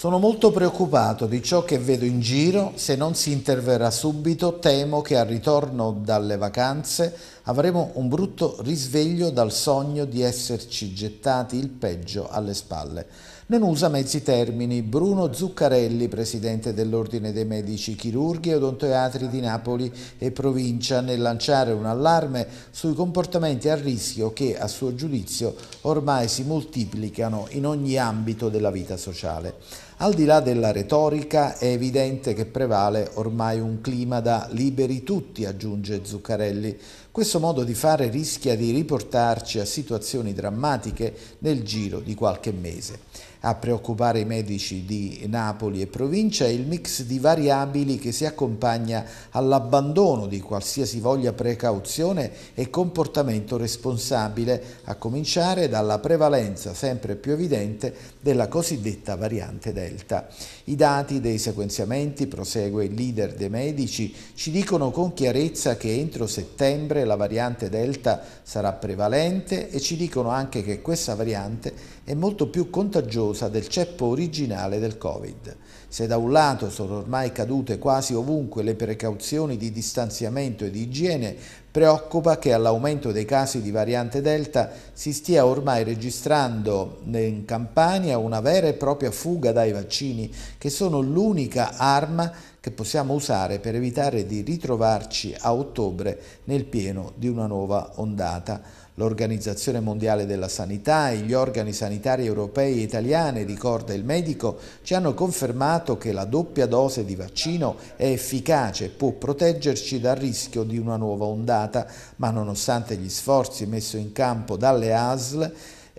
Sono molto preoccupato di ciò che vedo in giro, se non si interverrà subito temo che al ritorno dalle vacanze avremo un brutto risveglio dal sogno di esserci gettati il peggio alle spalle. Non usa mezzi termini Bruno Zuccarelli, presidente dell'Ordine dei Medici Chirurghi e Odontoiatri di Napoli e provincia, nel lanciare un allarme sui comportamenti a rischio che, a suo giudizio, ormai si moltiplicano in ogni ambito della vita sociale. Al di là della retorica è evidente che prevale ormai un clima da liberi tutti, aggiunge Zuccarelli. Questo modo di fare rischia di riportarci a situazioni drammatiche nel giro di qualche mese. A preoccupare i medici di Napoli e provincia è il mix di variabili che si accompagna all'abbandono di qualsiasi voglia precauzione e comportamento responsabile, a cominciare dalla prevalenza sempre più evidente della cosiddetta variante Delta. I dati dei sequenziamenti, prosegue il leader dei medici, ci dicono con chiarezza che entro settembre la variante Delta sarà prevalente e ci dicono anche che questa variante è molto più contagiosa pericolosa del ceppo originale del Covid. Se da un lato sono ormai cadute quasi ovunque le precauzioni di distanziamento e di igiene, preoccupa che all'aumento dei casi di variante Delta si stia ormai registrando in Campania una vera e propria fuga dai vaccini, che sono l'unica arma che possiamo usare per evitare di ritrovarci a ottobre nel pieno di una nuova ondata. L'Organizzazione Mondiale della Sanità e gli organi sanitari europei e italiani, ricorda il medico, ci hanno confermato che la doppia dose di vaccino è efficace e può proteggerci dal rischio di una nuova ondata, ma nonostante gli sforzi messi in campo dalle ASL,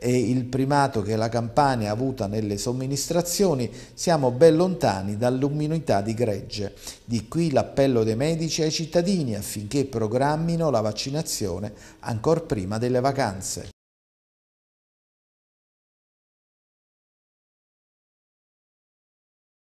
e il primato che la Campania ha avuta nelle somministrazioni, siamo ben lontani dall'immunità di gregge. Di qui l'appello dei medici ai cittadini affinché programmino la vaccinazione ancor prima delle vacanze.